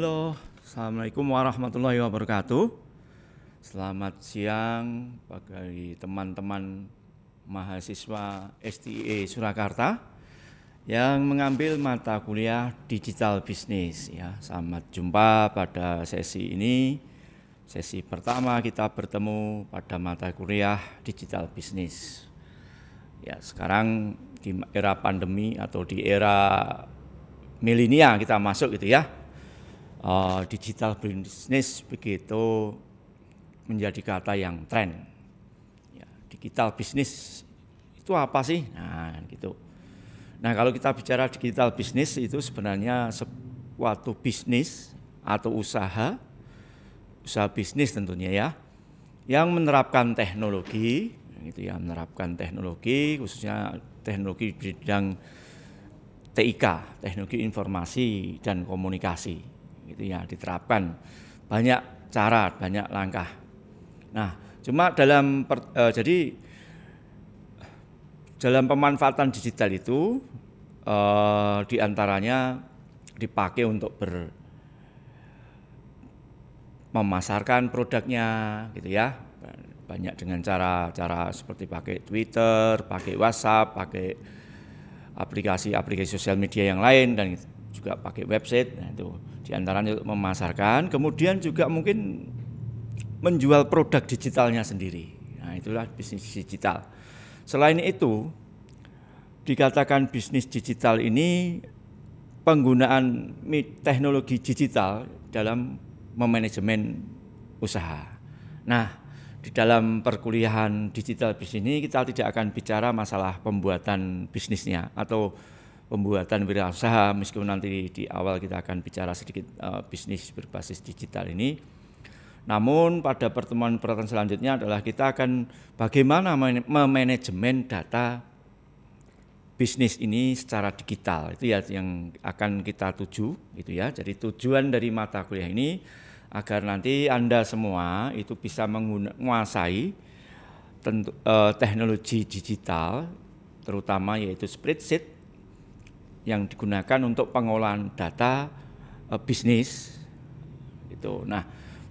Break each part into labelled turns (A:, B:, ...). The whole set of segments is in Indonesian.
A: Halo, Assalamualaikum warahmatullahi wabarakatuh. Selamat siang bagi teman-teman mahasiswa STE Surakarta yang mengambil mata kuliah Digital bisnis ya. Selamat jumpa pada sesi ini. Sesi pertama kita bertemu pada mata kuliah Digital bisnis. Ya, sekarang di era pandemi atau di era milenial kita masuk gitu ya uh, digital business begitu menjadi kata yang tren. Ya, digital business itu apa sih? Nah, gitu. Nah, kalau kita bicara digital business itu sebenarnya suatu bisnis atau usaha usaha bisnis tentunya ya yang menerapkan teknologi itu ya, menerapkan teknologi khususnya teknologi bidang TIK, teknologi informasi dan komunikasi gitu ya diterapkan banyak cara banyak langkah nah cuma dalam per, e, jadi dalam pemanfaatan digital itu e, eh, diantaranya dipakai untuk ber memasarkan produknya gitu ya banyak dengan cara-cara seperti pakai Twitter, pakai WhatsApp, pakai aplikasi-aplikasi sosial media yang lain dan juga pakai website nah itu di antaranya memasarkan, kemudian juga mungkin menjual produk digitalnya sendiri. Nah, itulah bisnis digital. Selain itu, dikatakan bisnis digital ini penggunaan teknologi digital dalam memanajemen usaha. Nah, di dalam perkuliahan digital bisnis ini kita tidak akan bicara masalah pembuatan bisnisnya atau pembuatan wirausaha meskipun nanti di awal kita akan bicara sedikit uh, bisnis berbasis digital ini. Namun pada pertemuan pertemuan selanjutnya adalah kita akan bagaimana memanajemen data bisnis ini secara digital. Itu ya yang akan kita tuju gitu ya. Jadi tujuan dari mata kuliah ini agar nanti Anda semua itu bisa menguasai tentu, uh, teknologi digital terutama yaitu spreadsheet yang digunakan untuk pengolahan data e, bisnis itu. Nah,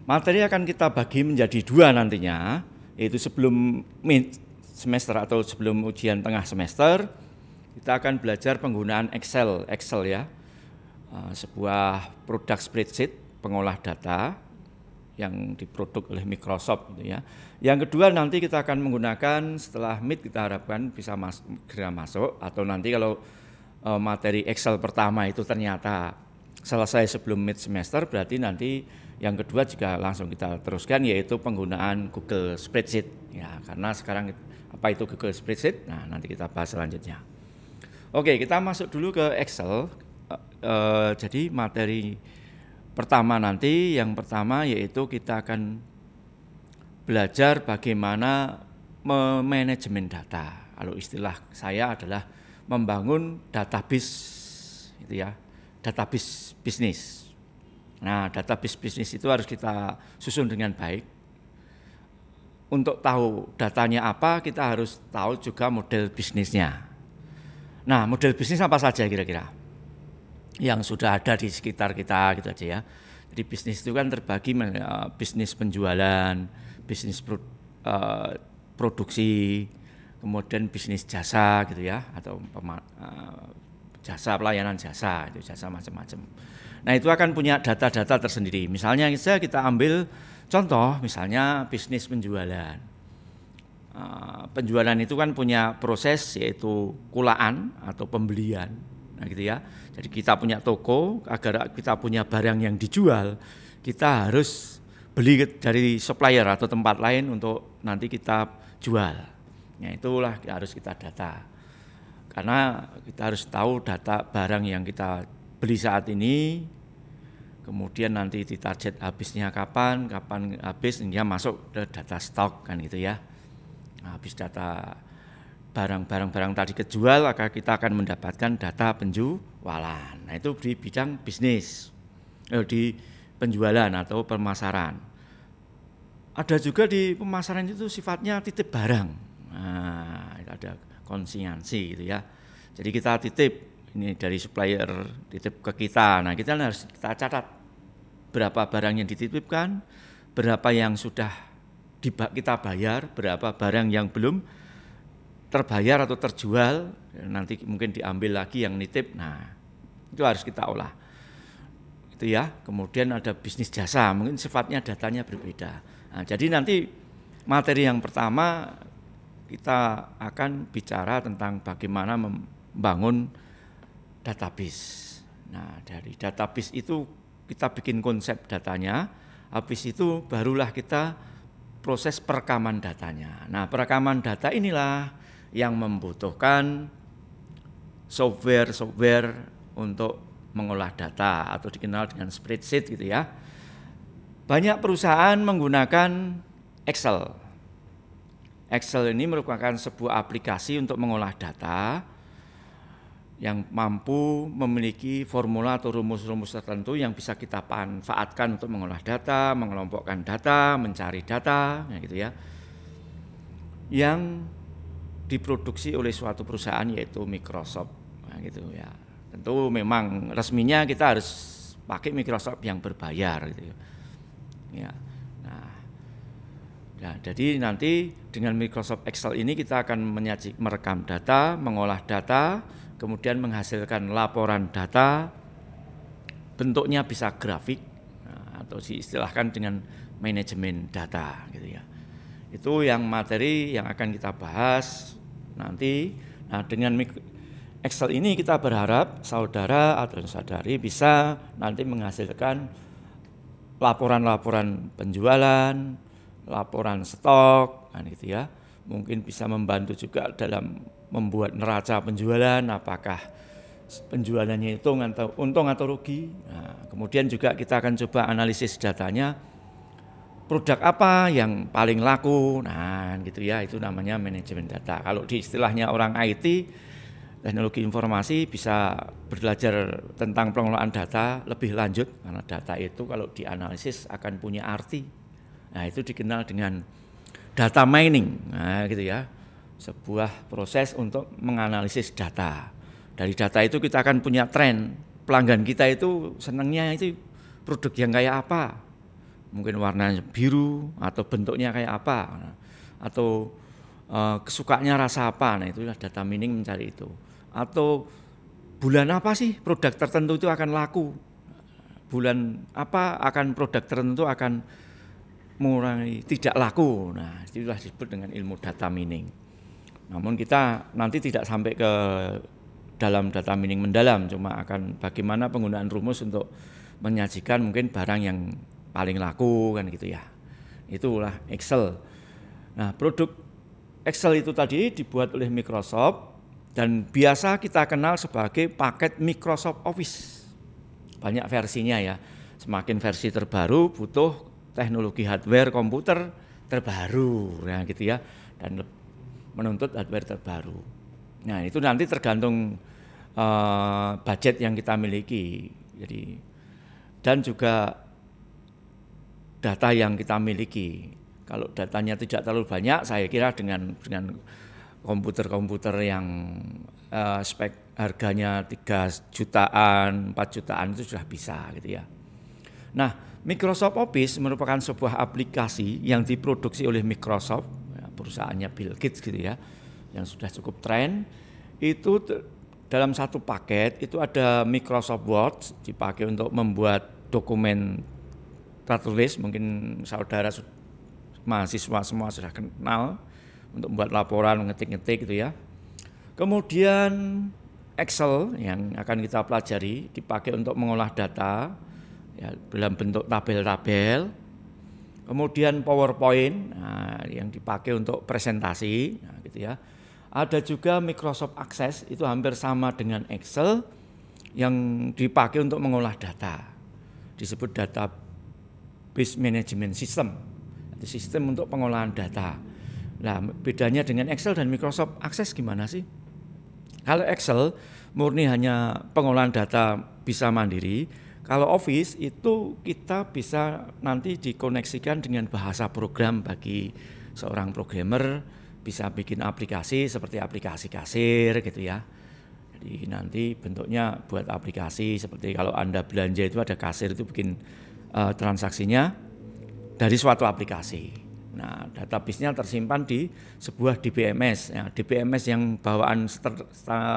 A: materi akan kita bagi menjadi dua nantinya, yaitu sebelum mid semester atau sebelum ujian tengah semester kita akan belajar penggunaan Excel, Excel ya, e, sebuah produk spreadsheet pengolah data yang diproduk oleh Microsoft gitu ya. Yang kedua nanti kita akan menggunakan setelah mid kita harapkan bisa mas, masuk atau nanti kalau Eh, materi Excel pertama itu ternyata selesai sebelum mid semester berarti nanti yang kedua juga langsung kita teruskan yaitu penggunaan Google Spreadsheet ya karena sekarang apa itu Google Spreadsheet nah nanti kita bahas selanjutnya oke kita masuk dulu ke Excel e, e, jadi materi pertama nanti yang pertama yaitu kita akan belajar bagaimana memanajemen data kalau istilah saya adalah membangun database itu ya, database bisnis. Nah, database bisnis itu harus kita susun dengan baik. Untuk tahu datanya apa, kita harus tahu juga model bisnisnya. Nah, model bisnis apa saja kira-kira? Yang sudah ada di sekitar kita gitu aja ya. Jadi bisnis itu kan terbagi eh, bisnis penjualan, bisnis eh, produksi, kemudian bisnis jasa gitu ya atau pema, uh, jasa pelayanan jasa itu jasa macam-macam. Nah itu akan punya data-data tersendiri. Misalnya saya kita ambil contoh misalnya bisnis penjualan. Uh, penjualan itu kan punya proses yaitu kulaan atau pembelian. Nah gitu ya. Jadi kita punya toko agar kita punya barang yang dijual kita harus beli dari supplier atau tempat lain untuk nanti kita jual ya itulah harus kita data karena kita harus tahu data barang yang kita beli saat ini kemudian nanti di target habisnya kapan kapan habis dia masuk ke data stok kan gitu ya nah, habis data barang-barang barang tadi kejual maka kita akan mendapatkan data penjualan nah itu di bidang bisnis eh, di penjualan atau pemasaran ada juga di pemasaran itu sifatnya titip barang Nah, ada konsiansi gitu ya. Jadi kita titip ini dari supplier titip ke kita. Nah, kita harus kita catat berapa barang yang dititipkan, berapa yang sudah kita bayar, berapa barang yang belum terbayar atau terjual, nanti mungkin diambil lagi yang nitip. Nah, itu harus kita olah. Itu ya. Kemudian ada bisnis jasa, mungkin sifatnya datanya berbeda. Nah, jadi nanti materi yang pertama kita akan bicara tentang bagaimana membangun database. Nah, dari database itu kita bikin konsep datanya, habis itu barulah kita proses perekaman datanya. Nah, perekaman data inilah yang membutuhkan software-software untuk mengolah data atau dikenal dengan spreadsheet gitu ya. Banyak perusahaan menggunakan Excel Excel ini merupakan sebuah aplikasi untuk mengolah data yang mampu memiliki formula atau rumus-rumus tertentu yang bisa kita manfaatkan untuk mengolah data, mengelompokkan data, mencari data, ya gitu ya. Yang diproduksi oleh suatu perusahaan yaitu Microsoft, ya gitu ya. Tentu memang resminya kita harus pakai Microsoft yang berbayar, gitu ya. ya. Nah, jadi nanti dengan Microsoft Excel ini kita akan menyaji, merekam data, mengolah data, kemudian menghasilkan laporan data. Bentuknya bisa grafik nah, atau diistilahkan dengan manajemen data gitu ya. Itu yang materi yang akan kita bahas nanti. Nah, dengan Excel ini kita berharap saudara atau saudari bisa nanti menghasilkan laporan-laporan penjualan, laporan stok kan itu ya mungkin bisa membantu juga dalam membuat neraca penjualan apakah penjualannya itu atau untung atau rugi nah, kemudian juga kita akan coba analisis datanya produk apa yang paling laku nah gitu ya itu namanya manajemen data kalau di istilahnya orang IT teknologi informasi bisa belajar tentang pengelolaan data lebih lanjut karena data itu kalau dianalisis akan punya arti Nah, itu dikenal dengan data mining. Nah, gitu ya. Sebuah proses untuk menganalisis data. Dari data itu kita akan punya tren. Pelanggan kita itu senangnya itu produk yang kayak apa? Mungkin warnanya biru atau bentuknya kayak apa? Nah, atau uh, eh, kesukaannya rasa apa? Nah, itulah data mining mencari itu. Atau bulan apa sih produk tertentu itu akan laku? Bulan apa akan produk tertentu akan mengurangi tidak laku. Nah, itulah disebut dengan ilmu data mining. Namun kita nanti tidak sampai ke dalam data mining mendalam, cuma akan bagaimana penggunaan rumus untuk menyajikan mungkin barang yang paling laku kan gitu ya. Itulah Excel. Nah, produk Excel itu tadi dibuat oleh Microsoft dan biasa kita kenal sebagai paket Microsoft Office. Banyak versinya ya. Semakin versi terbaru butuh teknologi hardware komputer terbaru ya gitu ya dan menuntut hardware terbaru. Nah, itu nanti tergantung uh, budget yang kita miliki. Jadi dan juga data yang kita miliki. Kalau datanya tidak terlalu banyak, saya kira dengan dengan komputer-komputer yang uh, spek harganya 3 jutaan, 4 jutaan itu sudah bisa gitu ya. Nah, Microsoft Office merupakan sebuah aplikasi yang diproduksi oleh Microsoft, ya, perusahaannya Bill Gates gitu ya, yang sudah cukup tren. Itu dalam satu paket itu ada Microsoft Word dipakai untuk membuat dokumen tertulis mungkin saudara mahasiswa semua sudah kenal untuk membuat laporan ngetik-ngetik gitu ya. Kemudian Excel yang akan kita pelajari dipakai untuk mengolah data ya, dalam bentuk tabel-tabel. Kemudian PowerPoint nah, yang dipakai untuk presentasi, nah, gitu ya. Ada juga Microsoft Access itu hampir sama dengan Excel yang dipakai untuk mengolah data. Disebut data base management system. Sistem untuk pengolahan data. Nah, bedanya dengan Excel dan Microsoft Access gimana sih? Kalau Excel murni hanya pengolahan data bisa mandiri, kalau Office itu kita bisa nanti dikoneksikan dengan bahasa program bagi seorang programmer bisa bikin aplikasi seperti aplikasi kasir gitu ya. Jadi nanti bentuknya buat aplikasi seperti kalau Anda belanja itu ada kasir itu bikin uh, transaksinya dari suatu aplikasi. Nah, database-nya tersimpan di sebuah DBMS. Ya, nah, DBMS yang bawaan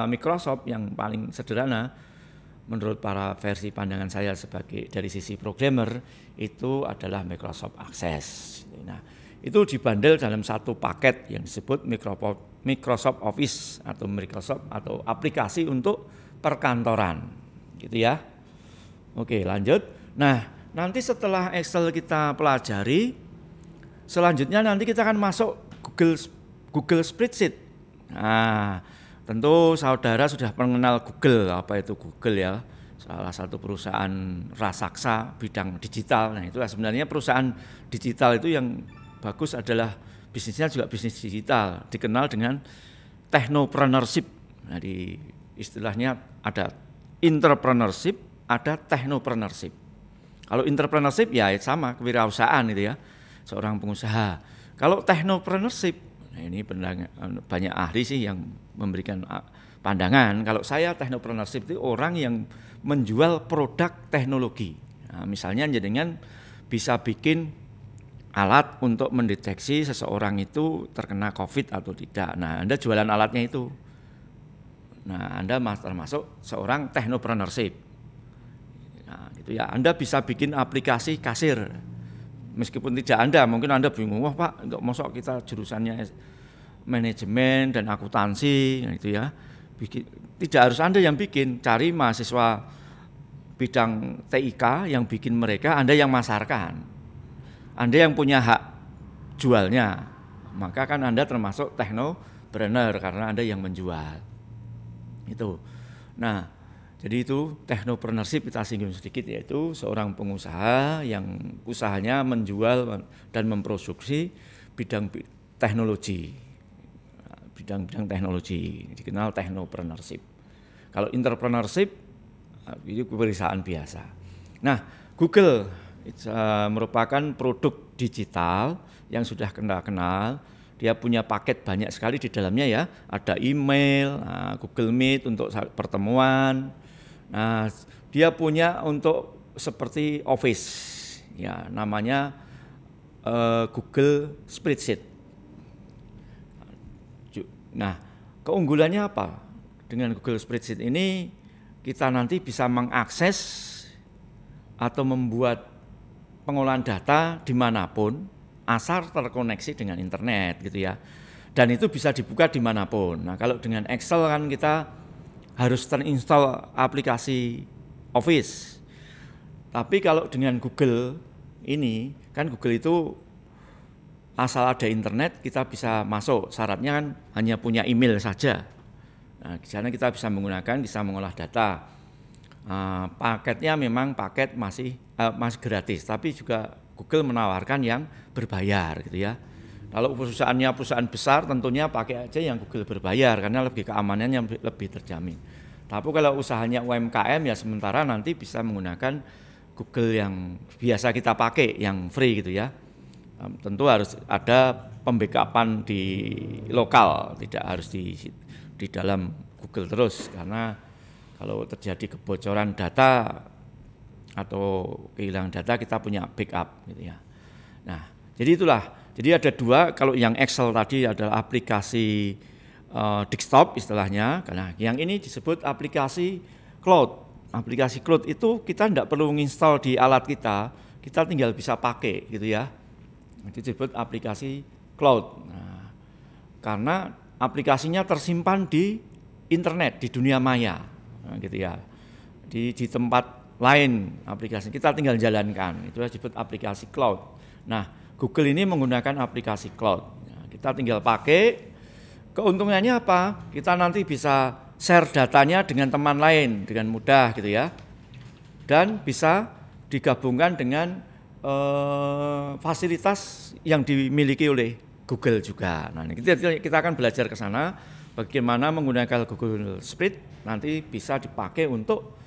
A: Microsoft yang paling sederhana menurut para versi pandangan saya sebagai dari sisi programmer itu adalah Microsoft Access. Nah, itu dibandel dalam satu paket yang disebut Microsoft Office atau Microsoft atau aplikasi untuk perkantoran, gitu ya. Oke, lanjut. Nah, nanti setelah Excel kita pelajari, selanjutnya nanti kita akan masuk Google Google Spreadsheet. Nah, Tentu saudara sudah mengenal Google, apa itu Google ya, salah satu perusahaan raksasa bidang digital. Nah itulah sebenarnya perusahaan digital itu yang bagus adalah bisnisnya juga bisnis digital, dikenal dengan technopreneurship. Nah di istilahnya ada entrepreneurship, ada technopreneurship. Kalau entrepreneurship ya sama kewirausahaan itu ya, seorang pengusaha. Kalau technopreneurship Nah, ini banyak ahli sih yang memberikan ah, pandangan. Kalau saya teknopreneurship itu orang yang menjual produk teknologi. Nah, misalnya jenengan bisa bikin alat untuk mendeteksi seseorang itu terkena COVID atau tidak. Nah, Anda jualan alatnya itu. Nah, Anda termasuk seorang teknopreneurship. Nah, gitu ya. Anda bisa bikin aplikasi kasir meskipun tidak Anda, mungkin Anda bingung, wah Pak, enggak masuk kita jurusannya manajemen dan akuntansi gitu ya. Bikin, tidak harus Anda yang bikin, cari mahasiswa bidang TIK yang bikin mereka, Anda yang masarkan. Anda yang punya hak jualnya. Maka kan Anda termasuk teknopreneur karena Anda yang menjual. Itu. Nah, jadi itu teknopreneurship kita singgung sedikit yaitu seorang pengusaha yang usahanya menjual dan memproduksi bidang teknologi. Bidang-bidang teknologi dikenal teknopreneurship. Kalau entrepreneurship ah, itu perusahaan biasa. Nah, Google uh, merupakan produk digital yang sudah kenal kenal dia punya paket banyak sekali di dalamnya ya. Ada email, ah, Google Meet untuk pertemuan, Nah, dia punya untuk seperti Office, ya namanya uh, Google Spreadsheet. Nah, keunggulannya apa? Dengan Google Spreadsheet ini kita nanti bisa mengakses atau membuat pengolahan data dimanapun asal terkoneksi dengan internet gitu ya. Dan itu bisa dibuka dimanapun. Nah kalau dengan Excel kan kita harus terinstall aplikasi Office. Tapi kalau dengan Google ini kan Google itu asal ada internet kita bisa masuk. Syaratnya kan hanya punya email saja. Nah, di sana kita bisa menggunakan bisa mengolah data. Uh, paketnya memang paket masih uh, masih gratis, tapi juga Google menawarkan yang berbayar gitu ya. Kalau perusahaannya perusahaan besar tentunya pakai aja yang Google berbayar karena lebih keamanannya lebih terjamin. Tapi kalau usahanya UMKM ya sementara nanti bisa menggunakan Google yang biasa kita pakai yang free gitu ya. Ehm, tentu harus ada pembackupan di lokal, tidak harus di di dalam Google terus karena kalau terjadi kebocoran data atau kehilangan data kita punya backup gitu ya. Nah, jadi itulah jadi ada dua, kalau yang Excel tadi adalah aplikasi uh, desktop istilahnya, karena yang ini disebut aplikasi cloud. Aplikasi cloud itu kita tidak perlu menginstal di alat kita, kita tinggal bisa pakai gitu ya. Itu disebut aplikasi cloud. Nah, karena aplikasinya tersimpan di internet, di dunia maya nah, gitu ya. Di, di tempat lain aplikasi kita tinggal jalankan, itu disebut aplikasi cloud. Nah, Google ini menggunakan aplikasi cloud. Ya, kita tinggal pakai. Keuntungannya apa? Kita nanti bisa share datanya dengan teman lain dengan mudah gitu ya. Dan bisa digabungkan dengan eh, fasilitas yang dimiliki oleh Google juga. Nah, kita kita akan belajar ke sana bagaimana menggunakan Google Spread nanti bisa dipakai untuk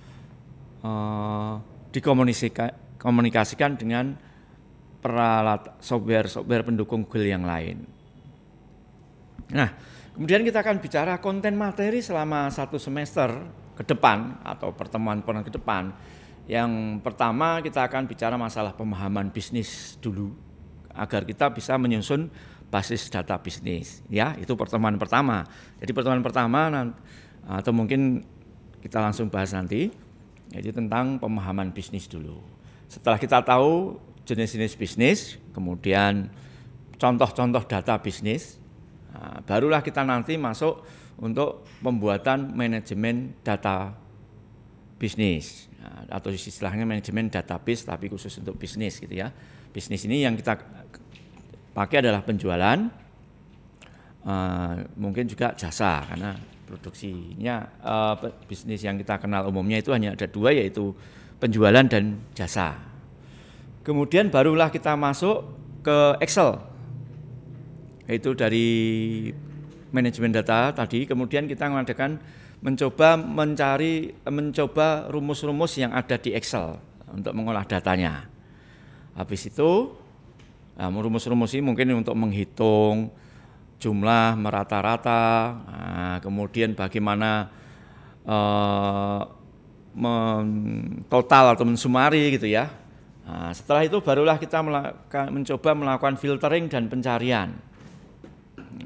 A: eh, dikomunikasikan dengan peralat software-software pendukung Google yang lain. Nah, kemudian kita akan bicara konten materi selama satu semester ke depan atau pertemuan-pertemuan ke depan. Yang pertama kita akan bicara masalah pemahaman bisnis dulu agar kita bisa menyusun basis data bisnis ya itu pertemuan pertama jadi pertemuan pertama atau mungkin kita langsung bahas nanti jadi tentang pemahaman bisnis dulu setelah kita tahu jenis-jenis bisnis, kemudian contoh-contoh data bisnis. Nah, barulah kita nanti masuk untuk pembuatan manajemen data bisnis nah, atau istilahnya manajemen database tapi khusus untuk bisnis gitu ya. Bisnis ini yang kita pakai adalah penjualan, uh, mungkin juga jasa karena produksinya uh, bisnis yang kita kenal umumnya itu hanya ada dua yaitu penjualan dan jasa Kemudian barulah kita masuk ke Excel. Itu dari manajemen data tadi, kemudian kita mengadakan mencoba mencari mencoba rumus-rumus yang ada di Excel untuk mengolah datanya. Habis itu nah, rumus-rumus ini mungkin untuk menghitung jumlah merata-rata, nah, kemudian bagaimana eh, total atau mensumari gitu ya Nah, setelah itu barulah kita melaka, mencoba melakukan filtering dan pencarian.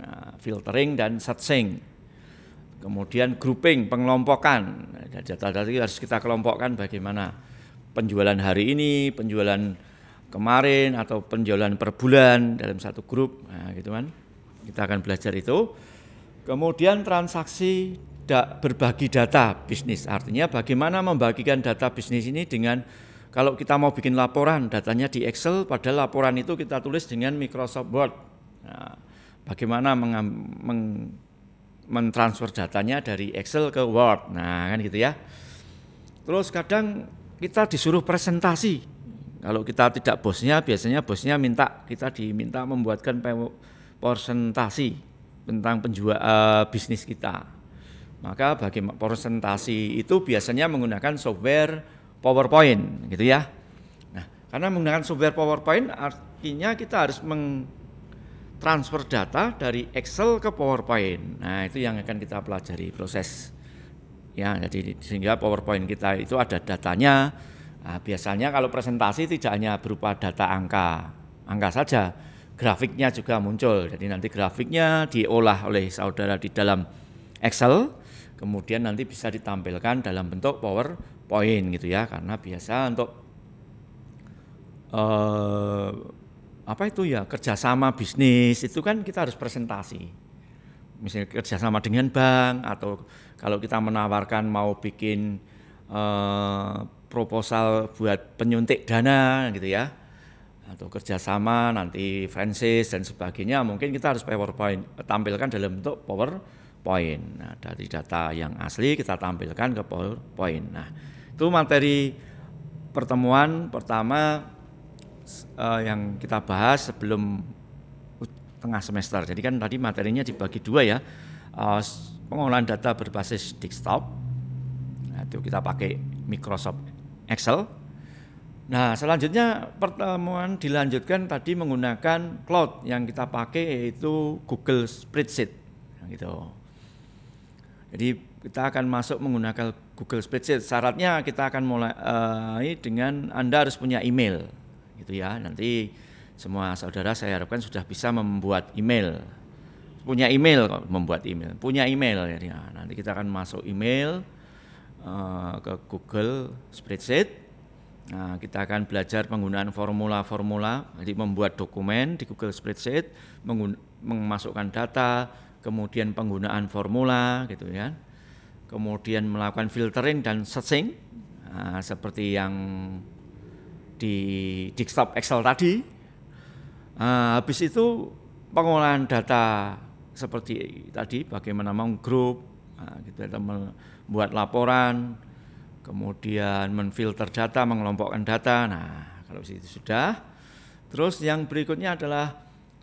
A: Nah, filtering dan searching. Kemudian grouping, pengelompokan. Nah, data-data harus kita kelompokkan bagaimana penjualan hari ini, penjualan kemarin atau penjualan per bulan dalam satu grup, nah, gitu kan. Kita akan belajar itu. Kemudian transaksi berbagi data bisnis, artinya bagaimana membagikan data bisnis ini dengan kalau kita mau bikin laporan, datanya di Excel, padahal laporan itu kita tulis dengan Microsoft Word. Nah, bagaimana mentransfer datanya dari Excel ke Word. Nah, kan gitu ya. Terus kadang kita disuruh presentasi. Kalau kita tidak bosnya, biasanya bosnya minta kita diminta membuatkan presentasi tentang penjual uh, eh, bisnis kita. Maka bagaimana presentasi itu biasanya menggunakan software PowerPoint gitu ya. Nah, karena menggunakan software PowerPoint artinya kita harus mentransfer data dari Excel ke PowerPoint. Nah, itu yang akan kita pelajari proses ya jadi sehingga PowerPoint kita itu ada datanya. Nah, biasanya kalau presentasi tidak hanya berupa data angka, angka saja, grafiknya juga muncul. Jadi nanti grafiknya diolah oleh saudara di dalam Excel, kemudian nanti bisa ditampilkan dalam bentuk Power poin gitu ya karena biasa untuk eh, apa itu ya kerjasama bisnis itu kan kita harus presentasi misalnya kerjasama dengan bank atau kalau kita menawarkan mau bikin eh, proposal buat penyuntik dana gitu ya atau kerjasama nanti franchise dan sebagainya mungkin kita harus powerpoint tampilkan dalam bentuk powerpoint nah, dari data yang asli kita tampilkan ke powerpoint nah itu materi pertemuan pertama uh, yang kita bahas sebelum tengah semester. Jadi kan tadi materinya dibagi dua ya, uh, pengolahan data berbasis desktop. Nah, itu kita pakai Microsoft Excel. Nah selanjutnya pertemuan dilanjutkan tadi menggunakan cloud yang kita pakai yaitu Google Spreadsheet, nah, gitu. Jadi kita akan masuk menggunakan Google Spreadsheet. Syaratnya kita akan mulai eh, dengan Anda harus punya email, gitu ya. Nanti semua saudara saya harapkan sudah bisa membuat email, punya email membuat email, punya email ya. nanti kita akan masuk email uh, ke Google Spreadsheet. Nah, kita akan belajar penggunaan formula-formula, jadi membuat dokumen di Google Spreadsheet, memasukkan data, kemudian penggunaan formula gitu ya, kemudian melakukan filtering dan searching nah, seperti yang di desktop Excel tadi. Nah, habis itu pengolahan data seperti tadi bagaimana menggroup Nah, kita gitu ya, membuat laporan, kemudian menfilter data, mengelompokkan data. Nah, kalau itu sudah, terus yang berikutnya adalah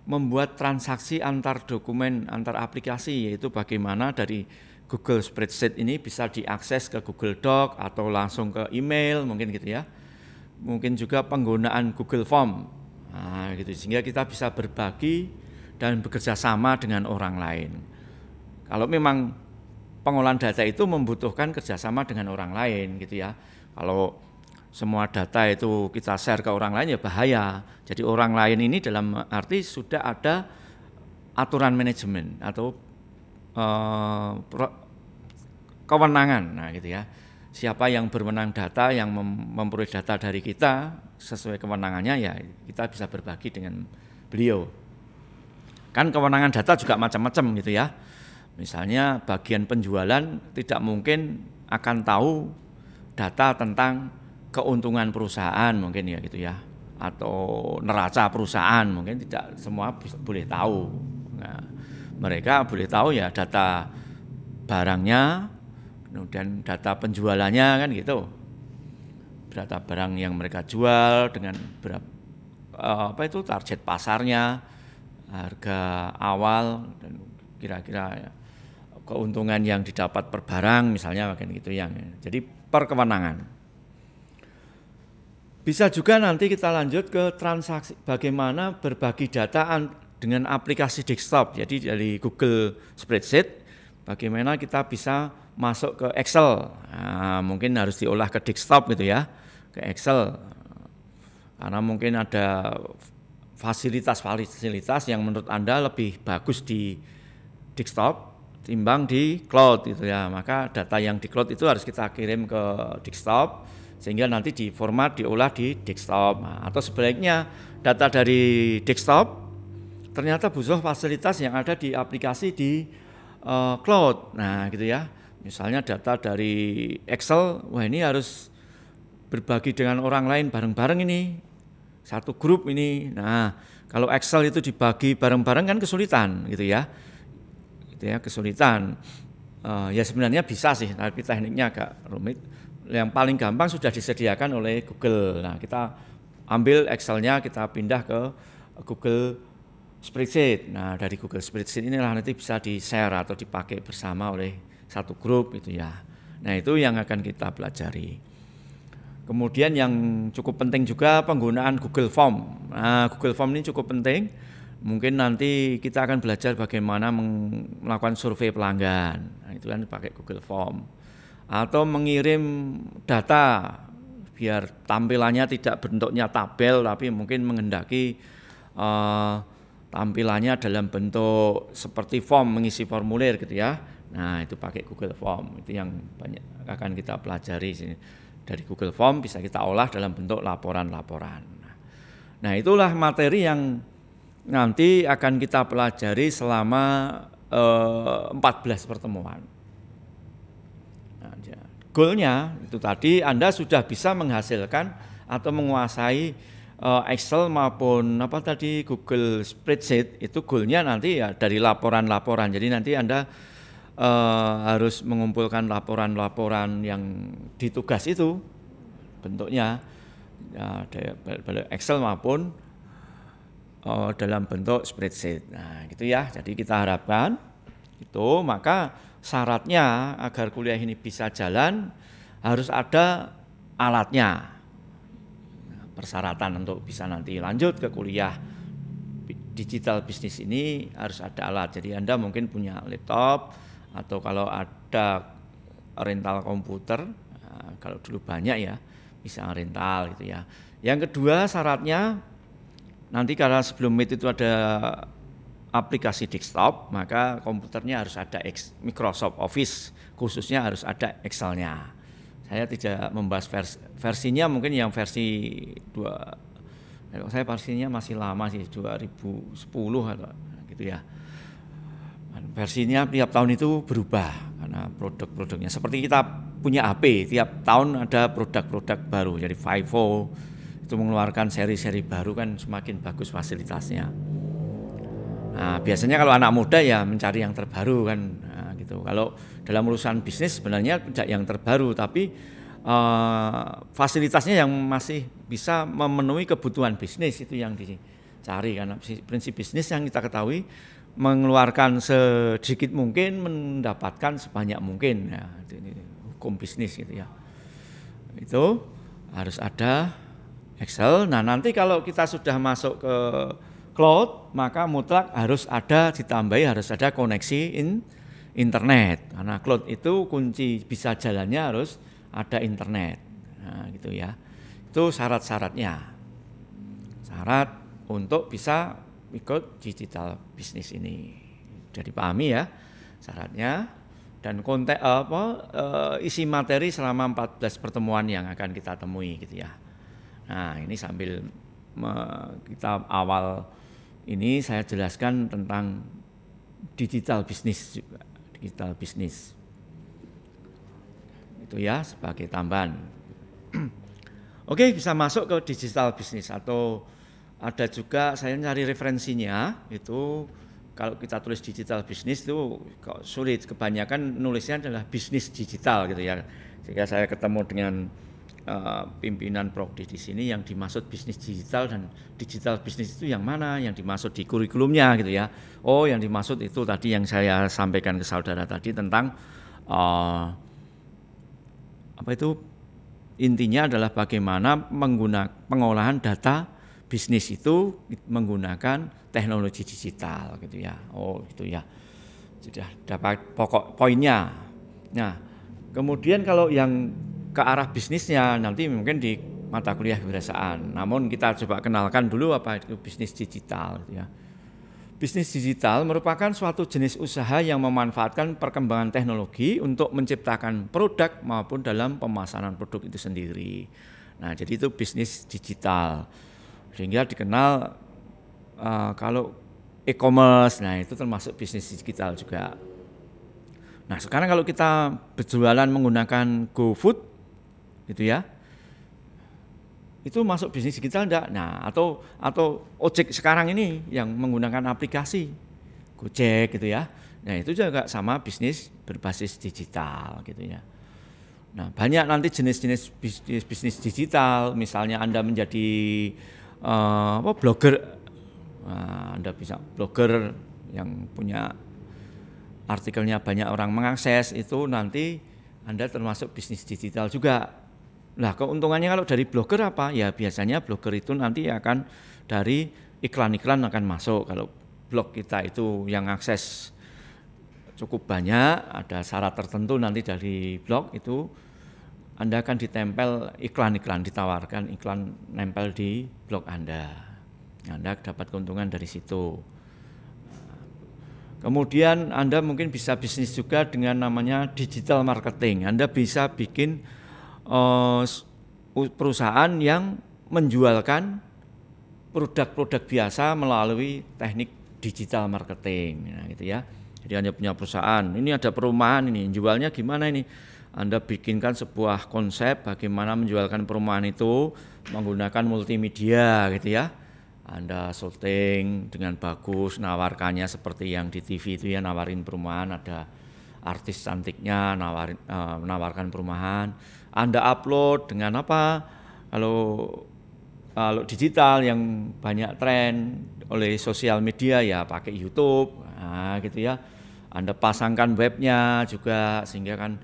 A: membuat transaksi antar dokumen, antar aplikasi, yaitu bagaimana dari Google Spreadsheet ini bisa diakses ke Google Doc atau langsung ke email, mungkin gitu ya. Mungkin juga penggunaan Google Form, nah, gitu sehingga kita bisa berbagi dan bekerja sama dengan orang lain. Kalau memang pengolahan data itu membutuhkan kerjasama dengan orang lain, gitu ya. Kalau semua data itu kita share ke orang lain ya bahaya. Jadi orang lain ini dalam arti sudah ada aturan manajemen atau uh, pro, kewenangan, nah gitu ya. Siapa yang berwenang data, yang mem memperoleh data dari kita sesuai kewenangannya ya kita bisa berbagi dengan beliau. Kan kewenangan data juga macam-macam gitu ya. Misalnya bagian penjualan tidak mungkin akan tahu data tentang keuntungan perusahaan mungkin ya gitu ya atau neraca perusahaan mungkin tidak semua boleh tahu. Nah, mereka boleh tahu ya data barangnya, kemudian data penjualannya kan gitu. Data barang yang mereka jual dengan berapa eh, apa itu target pasarnya, harga awal dan kira-kira ya, keuntungan yang didapat per barang misalnya makin gitu yang. Ya. Jadi perkewenangan bisa juga nanti kita lanjut ke transaksi bagaimana berbagi data dengan aplikasi desktop. Jadi dari Google Spreadsheet bagaimana kita bisa masuk ke Excel. Nah, mungkin harus diolah ke desktop gitu ya, ke Excel. Karena mungkin ada fasilitas-fasilitas yang menurut Anda lebih bagus di desktop timbang di cloud gitu ya. Maka data yang di cloud itu harus kita kirim ke desktop sehingga nanti di format diolah di desktop nah, atau sebaliknya data dari desktop ternyata butuh fasilitas yang ada di aplikasi di uh, cloud nah gitu ya misalnya data dari Excel wah ini harus berbagi dengan orang lain bareng-bareng ini satu grup ini nah kalau Excel itu dibagi bareng-bareng kan kesulitan gitu ya gitu ya kesulitan uh, ya sebenarnya bisa sih tapi tekniknya agak rumit yang paling gampang sudah disediakan oleh Google. Nah, kita ambil Excelnya kita pindah ke Google Spreadsheet. Nah, dari Google Spreadsheet inilah nanti bisa di-share atau dipakai bersama oleh satu grup itu ya. Nah, itu yang akan kita pelajari. Kemudian yang cukup penting juga penggunaan Google Form. Nah, Google Form ini cukup penting. Mungkin nanti kita akan belajar bagaimana melakukan survei pelanggan. Nah, itu kan pakai Google Form atau mengirim data biar tampilannya tidak bentuknya tabel tapi mungkin mengendaki uh, tampilannya dalam bentuk seperti form mengisi formulir gitu ya. Nah, itu pakai Google Form. Itu yang banyak akan kita pelajari sini. Dari Google Form bisa kita olah dalam bentuk laporan-laporan. Nah, itulah materi yang nanti akan kita pelajari selama uh, eh, 14 pertemuan goalnya itu tadi Anda sudah bisa menghasilkan atau menguasai eh, Excel maupun apa tadi Google spreadsheet itu goalnya nanti ya dari laporan-laporan. Jadi nanti Anda uh, harus mengumpulkan laporan-laporan yang ditugas itu bentuknya ya, Excel maupun uh, dalam bentuk spreadsheet. Nah, gitu ya. Jadi kita harapkan itu maka syaratnya agar kuliah ini bisa jalan harus ada alatnya. Persyaratan untuk bisa nanti lanjut ke kuliah digital bisnis ini harus ada alat. Jadi Anda mungkin punya laptop atau kalau ada rental komputer, eh, kalau dulu banyak ya, bisa rental gitu ya. Yang kedua syaratnya nanti karena sebelum meet itu ada aplikasi desktop, maka komputernya harus ada Microsoft Office, khususnya harus ada Excelnya. Saya tidak membahas vers versinya, mungkin yang versi dua, saya versinya masih lama sih 2010 atau gitu ya. Versinya tiap tahun itu berubah karena produk-produknya. Seperti kita punya HP, tiap tahun ada produk-produk baru. Jadi Vivo itu mengeluarkan seri-seri baru kan semakin bagus fasilitasnya. Nah, biasanya kalau anak muda ya mencari yang terbaru kan nah, gitu. Kalau dalam urusan bisnis sebenarnya tidak yang terbaru tapi uh, fasilitasnya yang masih bisa memenuhi kebutuhan bisnis itu yang dicari karena prinsip bisnis yang kita ketahui mengeluarkan sedikit mungkin mendapatkan sebanyak mungkin ya ini hukum bisnis gitu ya itu harus ada Excel nah nanti kalau kita sudah masuk ke cloud, maka mutlak harus ada ditambahi harus ada koneksi in internet. Karena cloud itu kunci bisa jalannya harus ada internet. Nah, gitu ya. Itu syarat-syaratnya. Syarat untuk bisa ikut digital bisnis ini. Jadi pahami ya syaratnya dan konten apa eh, isi materi selama 14 pertemuan yang akan kita temui gitu ya. Nah, ini sambil kita awal ini saya jelaskan tentang digital bisnis juga, digital bisnis. Itu ya sebagai tambahan. Oke, bisa masuk ke digital bisnis atau ada juga saya nyari referensinya itu kalau kita tulis digital bisnis itu kok sulit kebanyakan nulisnya adalah bisnis digital gitu ya sehingga saya ketemu dengan uh, pimpinan prodi di sini yang dimaksud bisnis digital dan digital bisnis itu yang mana yang dimaksud di kurikulumnya gitu ya oh yang dimaksud itu tadi yang saya sampaikan ke saudara tadi tentang uh, apa itu intinya adalah bagaimana menggunakan pengolahan data bisnis itu menggunakan teknologi digital gitu ya oh gitu ya sudah dapat pokok poinnya nah kemudian kalau yang ke arah bisnisnya nanti mungkin di mata kuliah kebiasaan. Namun kita coba kenalkan dulu apa itu bisnis digital ya. Bisnis digital merupakan suatu jenis usaha yang memanfaatkan perkembangan teknologi untuk menciptakan produk maupun dalam pemasaran produk itu sendiri. Nah, jadi itu bisnis digital. Sehingga dikenal uh, kalau e-commerce, nah itu termasuk bisnis digital juga. Nah, sekarang kalau kita berjualan menggunakan GoFood gitu ya itu masuk bisnis digital enggak? Nah, atau atau ojek sekarang ini yang menggunakan aplikasi Gojek gitu ya. Nah, itu juga sama bisnis berbasis digital gitu ya. Nah, banyak nanti jenis-jenis bisnis bisnis digital, misalnya Anda menjadi uh, apa blogger nah, Anda bisa blogger yang punya artikelnya banyak orang mengakses itu nanti Anda termasuk bisnis digital juga Nah keuntungannya kalau dari blogger apa? Ya biasanya blogger itu nanti akan dari iklan-iklan akan masuk. Kalau blog kita itu yang akses cukup banyak, ada syarat tertentu nanti dari blog itu Anda akan ditempel iklan-iklan, ditawarkan iklan nempel di blog Anda. Anda dapat keuntungan dari situ. Kemudian Anda mungkin bisa bisnis juga dengan namanya digital marketing. Anda bisa bikin uh, perusahaan yang menjualkan produk-produk biasa melalui teknik digital marketing nah, gitu ya jadi hanya punya perusahaan ini ada perumahan ini jualnya gimana ini Anda bikinkan sebuah konsep bagaimana menjualkan perumahan itu menggunakan multimedia gitu ya anda syuting dengan bagus, nawarkannya seperti yang di TV itu ya nawarin perumahan, ada artis cantiknya nawarin, uh, menawarkan perumahan. Anda upload dengan apa? Kalau kalau digital yang banyak tren oleh sosial media ya pakai YouTube, nah, gitu ya. Anda pasangkan webnya juga sehingga kan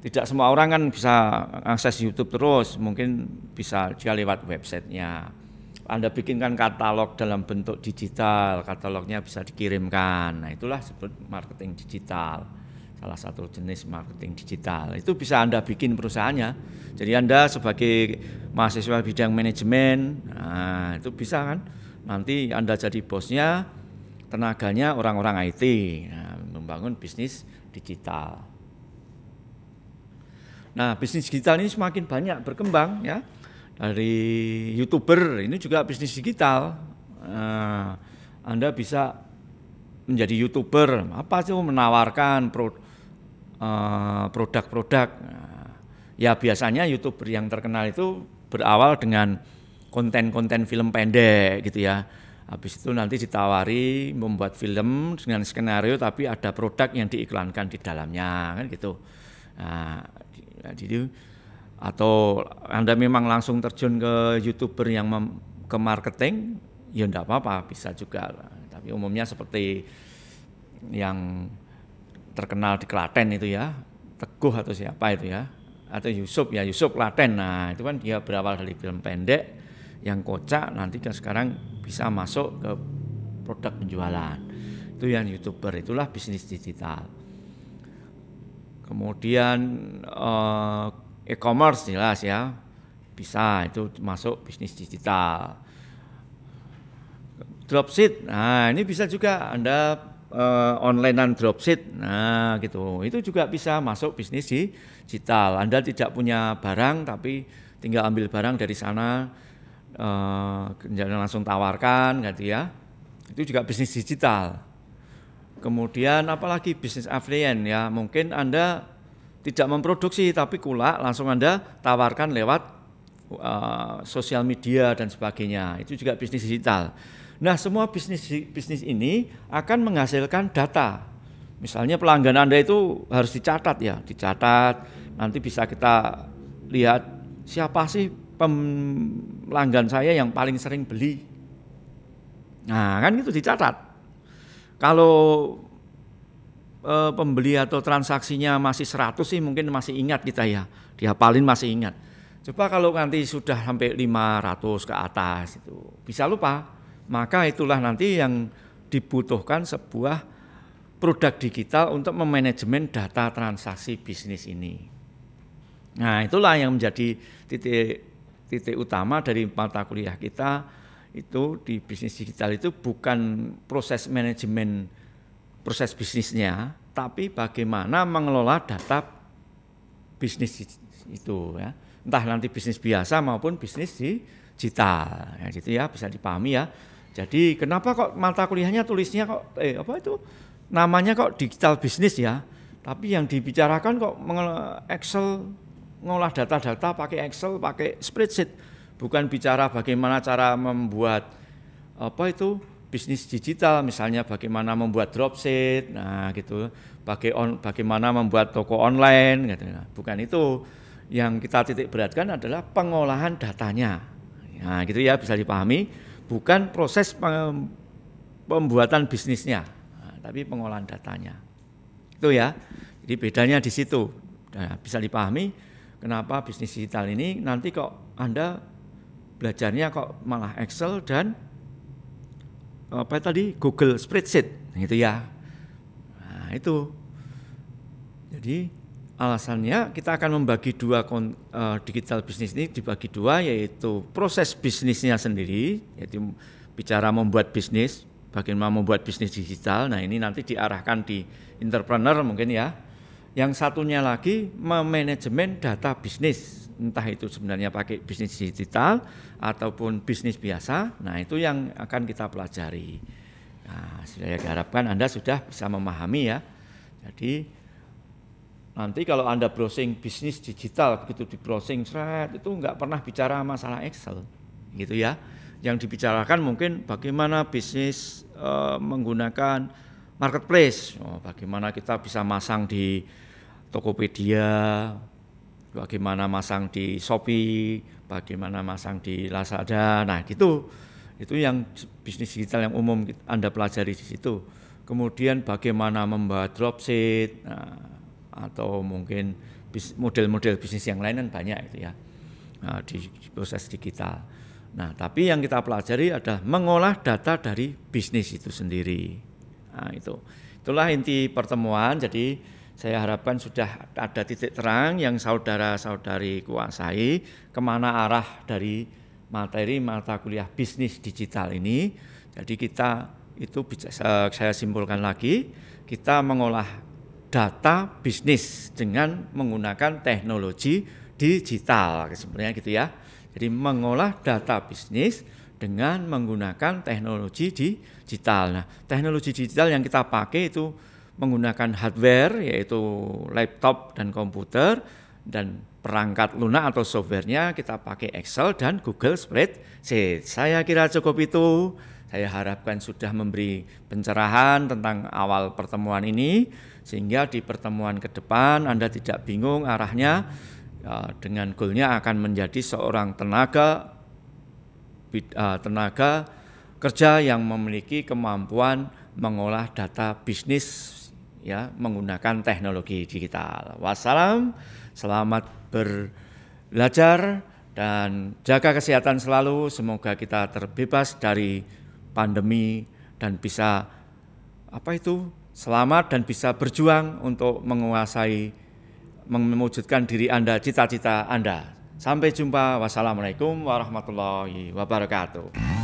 A: tidak semua orang kan bisa akses YouTube terus, mungkin bisa dia lewat websitenya. Anda bikinkan katalog dalam bentuk digital, katalognya bisa dikirimkan. Nah itulah sebut marketing digital salah satu jenis marketing digital. Itu bisa Anda bikin perusahaannya. Jadi Anda sebagai mahasiswa bidang manajemen, nah, itu bisa kan. Nanti Anda jadi bosnya, tenaganya orang-orang IT, nah, membangun bisnis digital. Nah, bisnis digital ini semakin banyak berkembang ya. Dari YouTuber ini juga bisnis digital. Nah, anda bisa menjadi YouTuber, apa sih menawarkan produk Eh, produk-produk. Uh, ya biasanya youtuber yang terkenal itu berawal dengan konten-konten film pendek gitu ya. Habis itu nanti ditawari membuat film dengan skenario tapi ada produk yang diiklankan di dalamnya kan gitu. Nah, jadi atau Anda memang langsung terjun ke YouTuber yang mem, ke marketing ya enggak apa-apa bisa juga. Tapi umumnya seperti yang terkenal di Klaten itu ya, Teguh atau siapa itu ya, atau Yusuf ya Yusuf Klaten. Nah itu kan dia berawal dari film pendek yang kocak nanti kan sekarang bisa masuk ke produk penjualan. Itu yang youtuber itulah bisnis digital. Kemudian eh, e-commerce jelas ya bisa itu masuk bisnis digital. Dropship, nah ini bisa juga Anda uh, onlinean dropship. Nah, gitu. Itu juga bisa masuk bisnis digital. Anda tidak punya barang tapi tinggal ambil barang dari sana uh, langsung tawarkan gitu ya. Itu juga bisnis digital. Kemudian apalagi bisnis affiliate ya, mungkin Anda tidak memproduksi tapi kulak langsung Anda tawarkan lewat uh, sosial media dan sebagainya. Itu juga bisnis digital. Nah, semua bisnis bisnis ini akan menghasilkan data. Misalnya pelanggan Anda itu harus dicatat ya, dicatat. Nanti bisa kita lihat siapa sih pelanggan saya yang paling sering beli. Nah, kan itu dicatat. Kalau e, pembeli atau transaksinya masih 100 sih mungkin masih ingat kita ya. Dia paling masih ingat. Coba kalau nanti sudah sampai 500 ke atas itu bisa lupa maka itulah nanti yang dibutuhkan sebuah produk digital untuk memanajemen data transaksi bisnis ini. Nah, itulah yang menjadi titik titik utama dari mata kuliah kita itu di bisnis digital itu bukan proses manajemen proses bisnisnya, tapi bagaimana mengelola data bisnis itu ya. Entah nanti bisnis biasa maupun bisnis digital. Ya, gitu ya, bisa dipahami ya. Jadi kenapa kok mata kuliahnya tulisnya kok eh apa itu namanya kok digital bisnis ya, tapi yang dibicarakan kok Excel ngolah data-data pakai Excel, pakai spreadsheet, bukan bicara bagaimana cara membuat apa itu bisnis digital misalnya bagaimana membuat dropship nah gitu pakai on, bagaimana membuat toko online gitu nah, bukan itu yang kita titik beratkan adalah pengolahan datanya nah gitu ya bisa dipahami bukan proses pembuatan bisnisnya, nah, tapi pengolahan datanya. Itu ya. Jadi bedanya di situ. Nah, bisa dipahami kenapa bisnis digital ini nanti kok Anda belajarnya kok malah Excel dan apa tadi Google spreadsheet gitu ya. Nah, itu. Jadi Alasannya kita akan membagi dua eh, digital bisnis ini dibagi dua yaitu proses bisnisnya sendiri, yaitu bicara membuat bisnis, bagaimana membuat bisnis digital. Nah ini nanti diarahkan di entrepreneur mungkin ya. Yang satunya lagi memanajemen data bisnis, entah itu sebenarnya pakai bisnis digital ataupun bisnis biasa. Nah itu yang akan kita pelajari. Nah, saya harapkan Anda sudah bisa memahami ya. Jadi Nanti kalau Anda browsing bisnis digital begitu di browsing seret itu nggak pernah bicara masalah Excel gitu ya. Yang dibicarakan mungkin bagaimana bisnis e, menggunakan marketplace, oh, bagaimana kita bisa masang di Tokopedia, bagaimana masang di Shopee, bagaimana masang di Lazada. Nah, gitu. Itu yang bisnis digital yang umum Anda pelajari di situ. Kemudian bagaimana membuat dropship. Nah, atau mungkin model-model bisnis yang lain kan banyak itu ya nah, di, proses digital. Nah, tapi yang kita pelajari adalah mengolah data dari bisnis itu sendiri. Nah, itu. Itulah inti pertemuan. Jadi saya harapkan sudah ada titik terang yang saudara-saudari kuasai kemana arah dari materi mata kuliah bisnis digital ini. Jadi kita itu bisa eh, saya simpulkan lagi, kita mengolah data bisnis dengan menggunakan teknologi digital sebenarnya gitu ya. Jadi mengolah data bisnis dengan menggunakan teknologi digital. Nah, teknologi digital yang kita pakai itu menggunakan hardware yaitu laptop dan komputer dan perangkat lunak atau softwarenya kita pakai Excel dan Google Spreadsheet. Saya kira cukup itu. Saya harapkan sudah memberi pencerahan tentang awal pertemuan ini sehingga di pertemuan ke depan Anda tidak bingung arahnya ya, dengan goalnya akan menjadi seorang tenaga eh, tenaga kerja yang memiliki kemampuan mengolah data bisnis ya menggunakan teknologi digital. Wassalam, selamat belajar dan jaga kesehatan selalu. Semoga kita terbebas dari pandemi dan bisa apa itu selamat dan bisa berjuang untuk menguasai mewujudkan diri Anda, cita-cita Anda. Sampai jumpa. Wassalamualaikum warahmatullahi wabarakatuh.